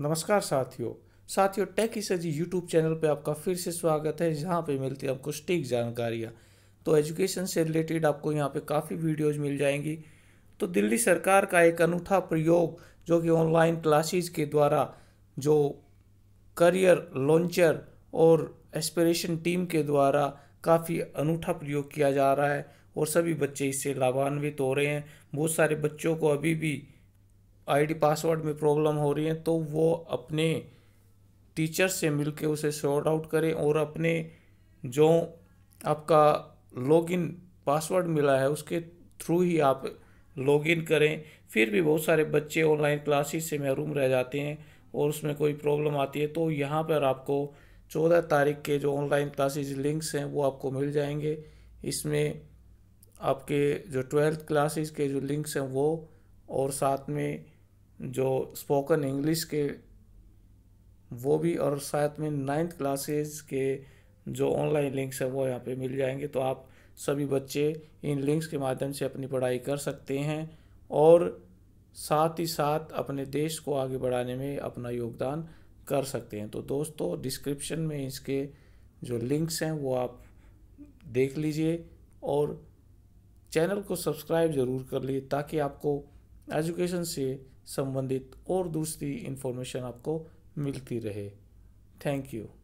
नमस्कार साथियों साथियों टेक इस जी यूट्यूब चैनल पे आपका फिर से स्वागत है जहाँ पे मिलती है आपको स्टिक जानकारियाँ तो एजुकेशन से रिलेटेड आपको यहाँ पे काफ़ी वीडियोज मिल जाएंगी तो दिल्ली सरकार का एक अनूठा प्रयोग जो कि ऑनलाइन क्लासेज के द्वारा जो करियर लॉन्चर और एस्पिरेशन टीम के द्वारा काफ़ी अनूठा प्रयोग किया जा रहा है और सभी बच्चे इससे लाभान्वित हो रहे हैं बहुत सारे बच्चों को अभी भी आईडी पासवर्ड में प्रॉब्लम हो रही है तो वो अपने टीचर से मिलके उसे शॉर्ट आउट करें और अपने जो आपका लॉगिन पासवर्ड मिला है उसके थ्रू ही आप लॉगिन करें फिर भी बहुत सारे बच्चे ऑनलाइन क्लासेस से महरूम रह जाते हैं और उसमें कोई प्रॉब्लम आती है तो यहाँ पर आपको चौदह तारीख के जो ऑनलाइन क्लासेज लिंक्स हैं वो आपको मिल जाएंगे इसमें आपके जो ट्वेल्थ क्लासेस के जो लिंक्स हैं वो और साथ में जो स्पोकन इंग्लिश के वो भी और साथ में नाइन्थ क्लासेस के जो ऑनलाइन लिंक्स है वो यहाँ पे मिल जाएंगे तो आप सभी बच्चे इन लिंक्स के माध्यम से अपनी पढ़ाई कर सकते हैं और साथ ही साथ अपने देश को आगे बढ़ाने में अपना योगदान कर सकते हैं तो दोस्तों डिस्क्रिप्शन में इसके जो लिंक्स हैं वो आप देख लीजिए और चैनल को सब्सक्राइब ज़रूर कर लिए ताकि आपको एजुकेशन से संबंधित और दूसरी इन्फॉर्मेशन आपको मिलती रहे थैंक यू